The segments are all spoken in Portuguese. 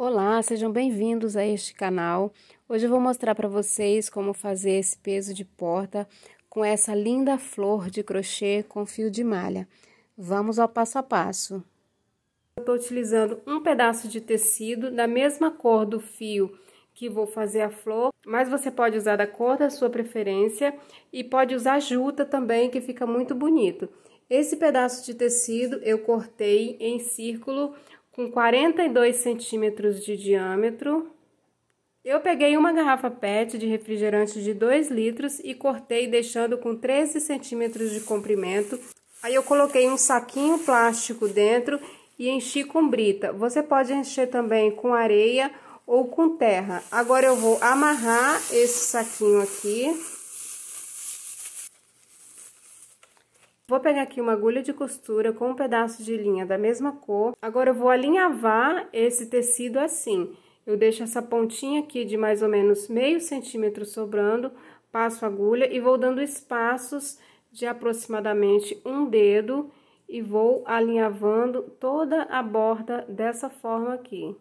Olá, sejam bem-vindos a este canal. Hoje eu vou mostrar para vocês como fazer esse peso de porta com essa linda flor de crochê com fio de malha. Vamos ao passo a passo. Eu estou utilizando um pedaço de tecido da mesma cor do fio que vou fazer a flor, mas você pode usar da cor da sua preferência e pode usar juta também, que fica muito bonito. Esse pedaço de tecido eu cortei em círculo com 42 centímetros de diâmetro. Eu peguei uma garrafa PET de refrigerante de 2 litros e cortei deixando com 13 centímetros de comprimento. Aí eu coloquei um saquinho plástico dentro e enchi com brita. Você pode encher também com areia ou com terra. Agora eu vou amarrar esse saquinho aqui. Vou pegar aqui uma agulha de costura com um pedaço de linha da mesma cor. Agora, eu vou alinhavar esse tecido assim. Eu deixo essa pontinha aqui de mais ou menos meio centímetro sobrando, passo a agulha e vou dando espaços de aproximadamente um dedo e vou alinhavando toda a borda dessa forma aqui.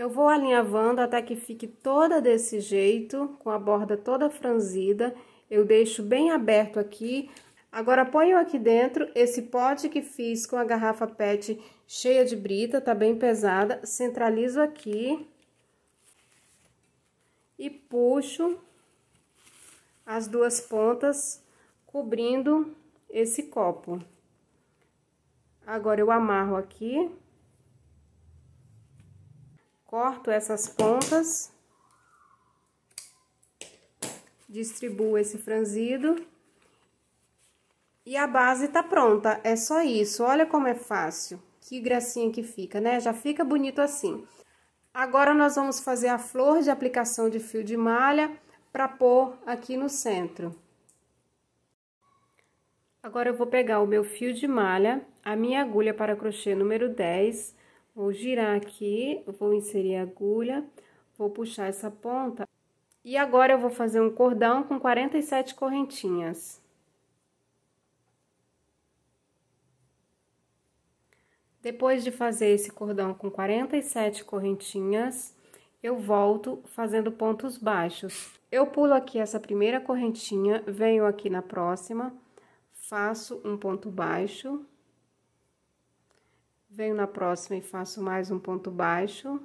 Eu vou alinhavando até que fique toda desse jeito, com a borda toda franzida. Eu deixo bem aberto aqui. Agora, ponho aqui dentro esse pote que fiz com a garrafa PET cheia de brita, tá bem pesada. Centralizo aqui. E puxo as duas pontas, cobrindo esse copo. Agora, eu amarro aqui. Corto essas pontas. Distribuo esse franzido. E a base tá pronta, é só isso. Olha como é fácil. Que gracinha que fica, né? Já fica bonito assim. Agora, nós vamos fazer a flor de aplicação de fio de malha para pôr aqui no centro. Agora, eu vou pegar o meu fio de malha, a minha agulha para crochê número 10 Vou girar aqui, vou inserir a agulha, vou puxar essa ponta. E agora eu vou fazer um cordão com 47 correntinhas. Depois de fazer esse cordão com 47 correntinhas, eu volto fazendo pontos baixos. Eu pulo aqui essa primeira correntinha, venho aqui na próxima, faço um ponto baixo... Venho na próxima e faço mais um ponto baixo.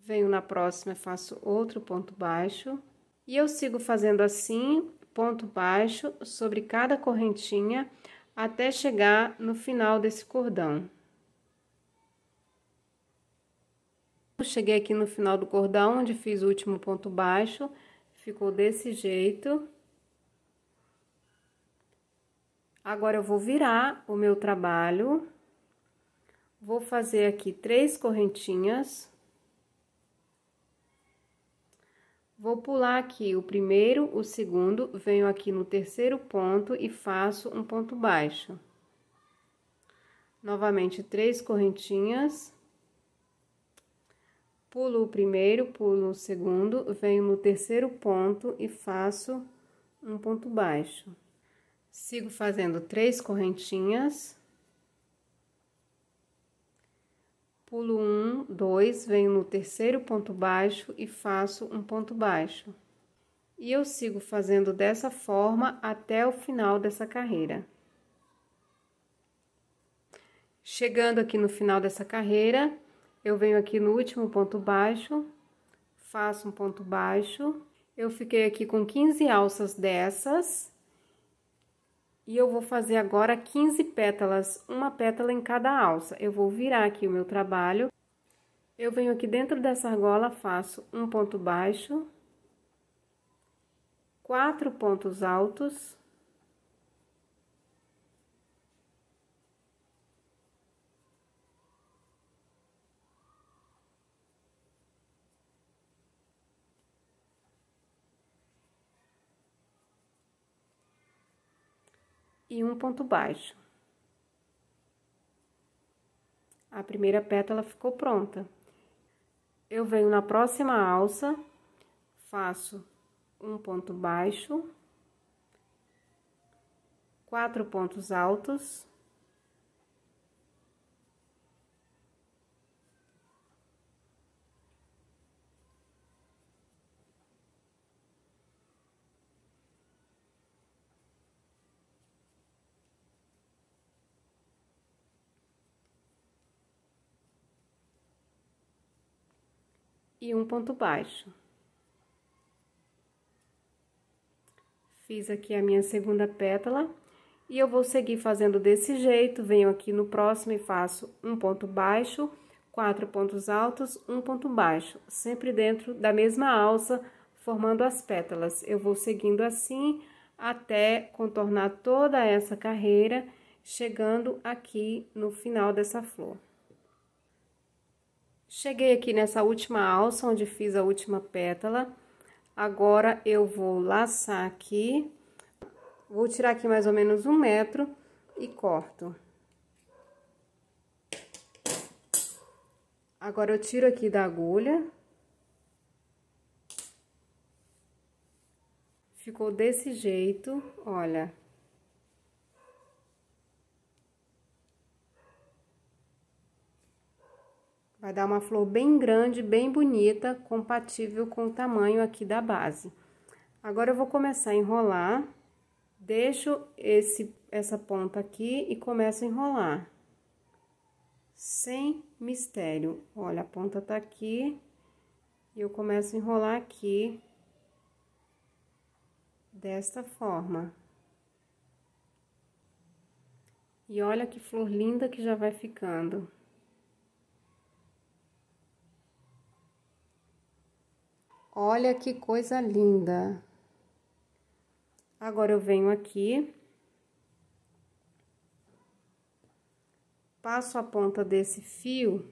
Venho na próxima e faço outro ponto baixo. E eu sigo fazendo assim, ponto baixo, sobre cada correntinha, até chegar no final desse cordão. Eu cheguei aqui no final do cordão, onde fiz o último ponto baixo, ficou desse jeito. Agora, eu vou virar o meu trabalho Vou fazer aqui três correntinhas. Vou pular aqui o primeiro, o segundo, venho aqui no terceiro ponto e faço um ponto baixo. Novamente, três correntinhas. Pulo o primeiro, pulo o segundo, venho no terceiro ponto e faço um ponto baixo. Sigo fazendo três correntinhas. pulo um, dois, venho no terceiro ponto baixo e faço um ponto baixo. E eu sigo fazendo dessa forma até o final dessa carreira. Chegando aqui no final dessa carreira, eu venho aqui no último ponto baixo, faço um ponto baixo, eu fiquei aqui com 15 alças dessas, e eu vou fazer agora 15 pétalas, uma pétala em cada alça. Eu vou virar aqui o meu trabalho. Eu venho aqui dentro dessa argola, faço um ponto baixo, quatro pontos altos, e um ponto baixo. A primeira pétala ficou pronta. Eu venho na próxima alça, faço um ponto baixo, quatro pontos altos. e um ponto baixo. Fiz aqui a minha segunda pétala e eu vou seguir fazendo desse jeito. Venho aqui no próximo e faço um ponto baixo, quatro pontos altos, um ponto baixo, sempre dentro da mesma alça, formando as pétalas. Eu vou seguindo assim até contornar toda essa carreira, chegando aqui no final dessa flor. Cheguei aqui nessa última alça, onde fiz a última pétala. Agora, eu vou laçar aqui. Vou tirar aqui mais ou menos um metro e corto. Agora, eu tiro aqui da agulha. Ficou desse jeito, olha. Olha. Vai dar uma flor bem grande, bem bonita, compatível com o tamanho aqui da base. Agora, eu vou começar a enrolar. Deixo esse, essa ponta aqui e começo a enrolar. Sem mistério. Olha, a ponta tá aqui. E eu começo a enrolar aqui. Desta forma. E olha que flor linda que já vai ficando. Olha que coisa linda. Agora eu venho aqui. Passo a ponta desse fio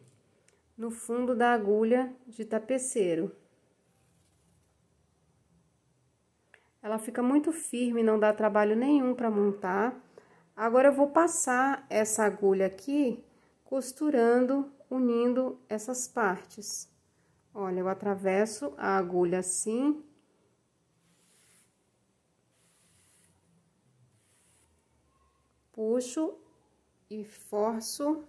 no fundo da agulha de tapeceiro. Ela fica muito firme, não dá trabalho nenhum para montar. Agora eu vou passar essa agulha aqui costurando, unindo essas partes. Olha, eu atravesso a agulha assim. Puxo e forço.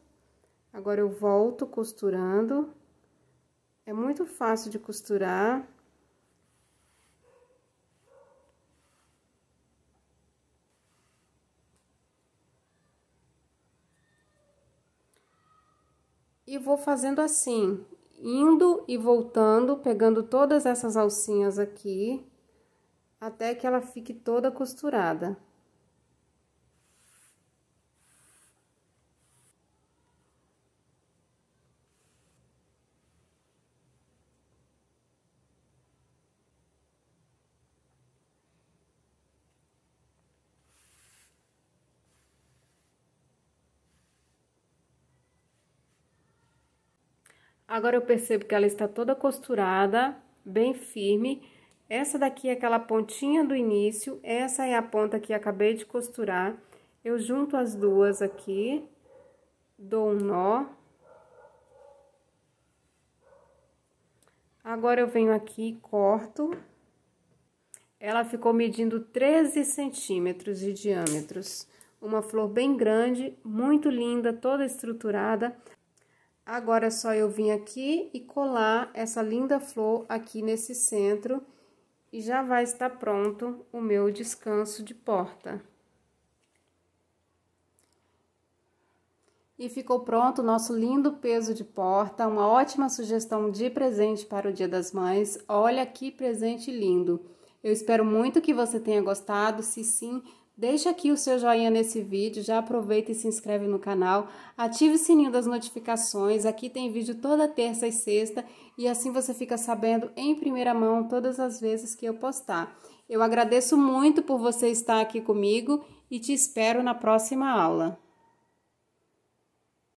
Agora, eu volto costurando. É muito fácil de costurar. E vou fazendo assim, indo e voltando, pegando todas essas alcinhas aqui, até que ela fique toda costurada. Agora eu percebo que ela está toda costurada, bem firme. Essa daqui é aquela pontinha do início, essa é a ponta que acabei de costurar. Eu junto as duas aqui, dou um nó. Agora eu venho aqui e corto. Ela ficou medindo 13 centímetros de diâmetros. Uma flor bem grande, muito linda, toda estruturada. Agora é só eu vir aqui e colar essa linda flor aqui nesse centro e já vai estar pronto o meu descanso de porta. E ficou pronto o nosso lindo peso de porta, uma ótima sugestão de presente para o Dia das Mães. Olha que presente lindo! Eu espero muito que você tenha gostado. Se sim, Deixa aqui o seu joinha nesse vídeo, já aproveita e se inscreve no canal, ative o sininho das notificações, aqui tem vídeo toda terça e sexta e assim você fica sabendo em primeira mão todas as vezes que eu postar. Eu agradeço muito por você estar aqui comigo e te espero na próxima aula.